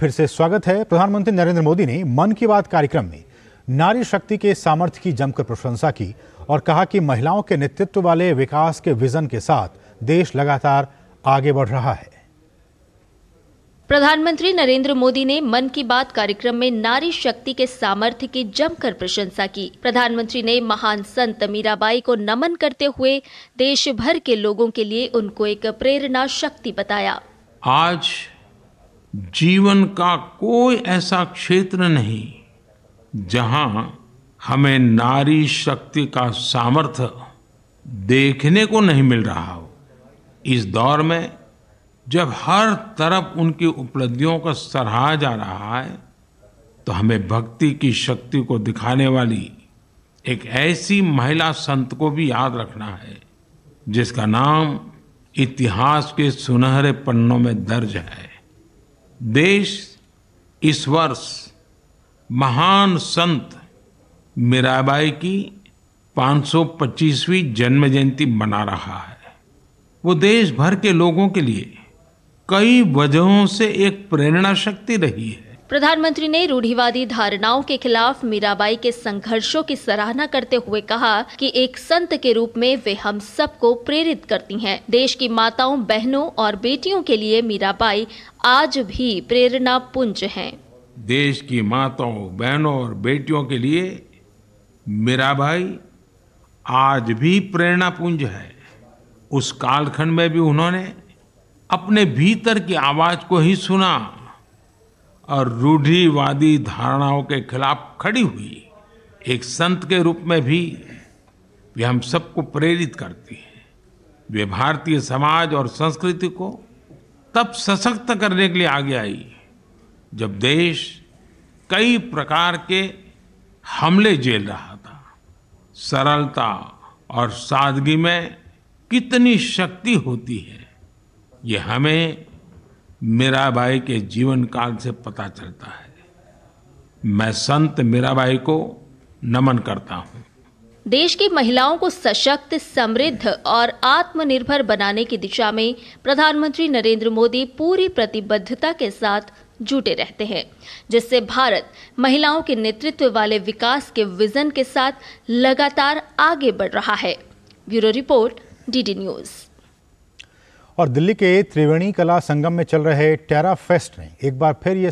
फिर से स्वागत है प्रधानमंत्री नरेंद्र मोदी ने मन की बात कार्यक्रम में नारी शक्ति के सामर्थ्य की जमकर प्रशंसा की और कहा कि महिलाओं के नेतृत्व वाले विकास के विजन के साथ देश लगातार आगे बढ़ रहा है प्रधानमंत्री नरेंद्र मोदी ने मन की बात कार्यक्रम में नारी शक्ति के सामर्थ्य की जमकर प्रशंसा की प्रधानमंत्री ने महान संत मीराबाई को नमन करते हुए देश भर के लोगों के लिए उनको एक प्रेरणा शक्ति बताया आज जीवन का कोई ऐसा क्षेत्र नहीं जहां हमें नारी शक्ति का सामर्थ्य देखने को नहीं मिल रहा हो इस दौर में जब हर तरफ उनकी उपलब्धियों का सराहा जा रहा है तो हमें भक्ति की शक्ति को दिखाने वाली एक ऐसी महिला संत को भी याद रखना है जिसका नाम इतिहास के सुनहरे पन्नों में दर्ज है देश इस वर्ष महान संत मीराबाई की 525वीं जन्म जयंती मना रहा है वो देश भर के लोगों के लिए कई वजहों से एक प्रेरणा शक्ति रही है प्रधानमंत्री ने रूढ़िवादी धारणाओं के खिलाफ मीराबाई के संघर्षों की सराहना करते हुए कहा कि एक संत के रूप में वे हम सबको प्रेरित करती हैं। देश की माताओं बहनों और बेटियों के लिए मीराबाई आज भी प्रेरणा पुंज हैं। देश की माताओं बहनों और बेटियों के लिए मीराबाई आज भी प्रेरणा पुंज है उस कालखंड में भी उन्होंने अपने भीतर की आवाज को ही सुना और रूढ़िवादी धारणाओं के खिलाफ खड़ी हुई एक संत के रूप में भी वे हम सबको प्रेरित करती हैं वे भारतीय समाज और संस्कृति को तब सशक्त करने के लिए आगे आई जब देश कई प्रकार के हमले झेल रहा था सरलता और सादगी में कितनी शक्ति होती है ये हमें मीराबाई के जीवन काल से पता चलता है मैं संत मीराबाई को नमन करता हूँ देश की महिलाओं को सशक्त समृद्ध और आत्मनिर्भर बनाने की दिशा में प्रधानमंत्री नरेंद्र मोदी पूरी प्रतिबद्धता के साथ जुटे रहते हैं जिससे भारत महिलाओं के नेतृत्व वाले विकास के विजन के साथ लगातार आगे बढ़ रहा है ब्यूरो रिपोर्ट डीडी न्यूज़ और दिल्ली के त्रिवेणी कला संगम में चल रहे टेरा फेस्ट ने एक बार फिर ये